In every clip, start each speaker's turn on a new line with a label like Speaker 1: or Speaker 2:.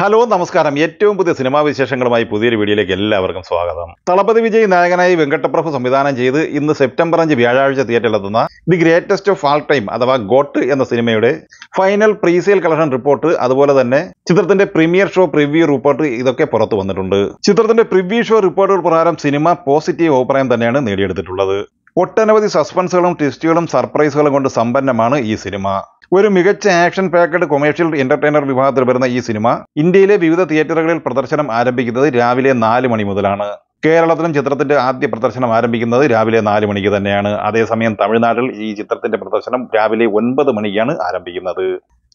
Speaker 1: hello നമസ്കാരം ഏറ്റവും പുതിയ സിനിമാ വിശേഷങ്ങളുമായി പുതിയൊരു വീഡിയോയിലേക്ക് എല്ലാവർക്കും സ്വാഗതം തളപതി വിജയ് നായകനായി വെങ്കട്ടപ്രഭു സംവിധാനം ചെയ്ത് ഇന്ന് സെപ്റ്റംബർ അഞ്ച് വ്യാഴാഴ്ച തിയേറ്ററിലെത്തുന്ന the greatest of all time അഥവാ ഗോട്ട് എന്ന സിനിമയുടെ ഫൈനൽ പ്രീസെയിൽ കളക്ഷൻ റിപ്പോർട്ട് അതുപോലെ തന്നെ ചിത്രത്തിന്റെ പ്രീമിയർ ഷോ പ്രിവ്യൂ റിപ്പോർട്ട് ഇതൊക്കെ പുറത്തു വന്നിട്ടുണ്ട് ചിത്രത്തിന്റെ പ്രിവ്യൂ ഷോ റിപ്പോർട്ടുകൾ പ്രകാരം സിനിമ പോസിറ്റീവ് അഭിപ്രായം തന്നെയാണ് നേടിയെടുത്തിട്ടുള്ളത് ഒട്ടനവധി സസ്പെൻസുകളും ട്വിസ്റ്റുകളും സർപ്രൈസുകളും കൊണ്ട് സമ്പന്നമാണ് ഈ സിനിമ ഒരു മികച്ച ആക്ഷൻ പാക്കഡ് കൊമേഴ്ഷ്യൽ എന്റർടൈനർ വിഭാഗത്തിൽ വരുന്ന ഈ സിനിമ ഇന്ത്യയിലെ വിവിധ തിയേറ്ററുകളിൽ പ്രദർശനം ആരംഭിക്കുന്നത് രാവിലെ നാല് മണി മുതലാണ് കേരളത്തിലും ചിത്രത്തിന്റെ ആദ്യ പ്രദർശനം ആരംഭിക്കുന്നത് രാവിലെ നാല് മണിക്ക് തന്നെയാണ് അതേസമയം തമിഴ്നാട്ടിൽ ഈ ചിത്രത്തിന്റെ പ്രദർശനം രാവിലെ ഒൻപത് മണിക്കാണ് ആരംഭിക്കുന്നത്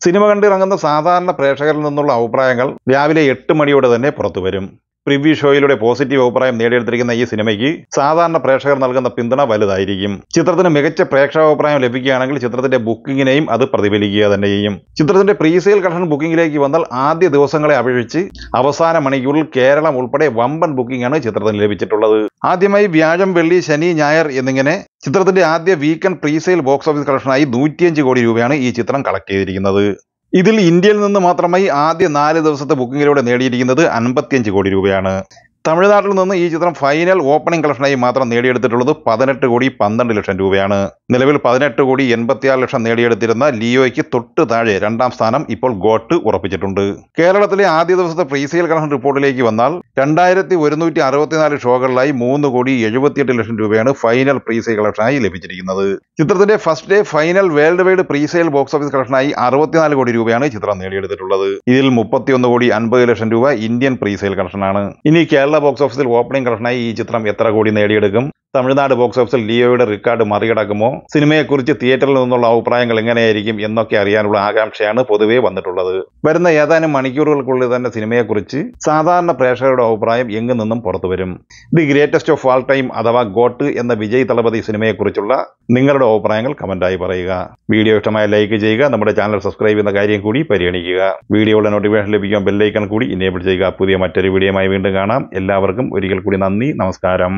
Speaker 1: സിനിമ കണ്ടിറങ്ങുന്ന സാധാരണ പ്രേക്ഷകരിൽ നിന്നുള്ള അഭിപ്രായങ്ങൾ രാവിലെ എട്ട് മണിയോടെ തന്നെ പുറത്തു വരും പ്രിവ്യൂ ഷോയിലൂടെ പോസിറ്റീവ് അഭിപ്രായം നേടിയെടുത്തിരിക്കുന്ന ഈ സിനിമയ്ക്ക് സാധാരണ പ്രേക്ഷകർ നൽകുന്ന പിന്തുണ വലുതായിരിക്കും ചിത്രത്തിന് മികച്ച പ്രേക്ഷകാഭിപ്രായം ലഭിക്കുകയാണെങ്കിൽ ചിത്രത്തിന്റെ ബുക്കിങ്ങിനെയും അത് പ്രതിഫലിക്കുക തന്നെ ചെയ്യും ചിത്രത്തിന്റെ പ്രീസെയിൽ കളക്ഷൻ ബുക്കിംഗിലേക്ക് വന്നാൽ ആദ്യ ദിവസങ്ങളെ അപേക്ഷിച്ച് അവസാന മണിക്കൂറിൽ കേരളം ഉൾപ്പെടെ വമ്പൻ ബുക്കിംഗാണ് ചിത്രത്തിന് ലഭിച്ചിട്ടുള്ളത് ആദ്യമായി വ്യാഴം വെള്ളി ശനി ഞായർ എന്നിങ്ങനെ ചിത്രത്തിന്റെ ആദ്യ വീക്കെൻഡ് പ്രീസെയിൽ ബോക്സ് ഓഫീസ് കളക്ഷനായി നൂറ്റിയഞ്ച് കോടി രൂപയാണ് ഈ ചിത്രം കളക്ട് ചെയ്തിരിക്കുന്നത് ഇതിൽ ഇന്ത്യയിൽ നിന്ന് മാത്രമായി ആദ്യ നാല് ദിവസത്തെ ബുക്കിങ്ങിലൂടെ നേടിയിരിക്കുന്നത് അൻപത്തിയഞ്ച് കോടി രൂപയാണ് തമിഴ്നാട്ടിൽ നിന്ന് ഈ ചിത്രം ഫൈനൽ ഓപ്പണിംഗ് കളക്ഷനായി മാത്രം നേടിയെടുത്തിട്ടുള്ളത് പതിനെട്ട് കോടി പന്ത്രണ്ട് ലക്ഷം രൂപയാണ് നിലവിൽ പതിനെട്ട് കോടി എൺപത്തിയാറ് ലക്ഷം നേടിയെടുത്തിരുന്ന ലിയോയ്ക്ക് തൊട്ട് താഴെ രണ്ടാം സ്ഥാനം ഇപ്പോൾ ഗോട്ട് ഉറപ്പിച്ചിട്ടുണ്ട് കേരളത്തിലെ ആദ്യ ദിവസത്തെ പ്രീസെയിൽ കളക്ഷൻ റിപ്പോർട്ടിലേക്ക് വന്നാൽ രണ്ടായിരത്തി ഒരുന്നൂറ്റി അറുപത്തിനാല് ഷോകളിലായി മൂന്ന് കോടി എഴുപത്തിയെട്ട് ലക്ഷം രൂപയാണ് ഫൈനൽ പ്രീസെയിൽ കളക്ഷനായി ലഭിച്ചിരിക്കുന്നത് ചിത്രത്തിന്റെ first day final worldwide presale box office കളക്ഷനായി അറുപത്തിനാല് കോടി രൂപയാണ് ചിത്രം നേടിയെടുത്തിട്ടുള്ളത് ഇതിൽ മുപ്പത്തിയൊന്ന് കോടി അൻപത് ലക്ഷം രൂപ ഇന്ത്യൻ പ്രീസെയിൽ കളക്ഷനാണ് ഇനി കേരള ബോക്സ് ഓഫീസിൽ ഓപ്പണിംഗ് കളക്ഷനായി ഈ ചിത്രം എത്ര കോടി നേടിയെടുക്കും തമിഴ്നാട് ബോക്സ് ഓഫീസിൽ ലിയോയുടെ റെക്കോർഡ് മറികടക്കുമോ സിനിമയെക്കുറിച്ച് തിയേറ്ററിൽ നിന്നുള്ള അഭിപ്രായങ്ങൾ എങ്ങനെയായിരിക്കും എന്നൊക്കെ അറിയാനുള്ള ആകാംക്ഷയാണ് പൊതുവേ വന്നിട്ടുള്ളത് വരുന്ന ഏതാനും മണിക്കൂറുകൾക്കുള്ളിൽ തന്നെ സിനിമയെക്കുറിച്ച് സാധാരണ പ്രേക്ഷകരുടെ അഭിപ്രായം എങ്ങു നിന്നും പുറത്തു വരും the greatest of all time അഥവാ ഗോട്ട് എന്ന വിജയ് തളപതി സിനിമയെക്കുറിച്ചുള്ള നിങ്ങളുടെ അഭിപ്രായങ്ങൾ കമന്റായി പറയുക വീഡിയോ ഇഷ്ടമായ ലൈക്ക് ചെയ്യുക നമ്മുടെ ചാനൽ സബ്സ്ക്രൈബ് ചെയ്യുന്ന കാര്യം കൂടി പരിഗണിക്കുക വീഡിയോയുടെ നോട്ടിഫിക്കേഷൻ ലഭിക്കാൻ ബെല്ലൈക്കൺ കൂടി ഇനേബിൾ ചെയ്യുക പുതിയ മറ്റൊരു വീഡിയോയുമായി വീണ്ടും കാണാം എല്ലാവർക്കും ഒരിക്കൽ കൂടി നന്ദി നമസ്കാരം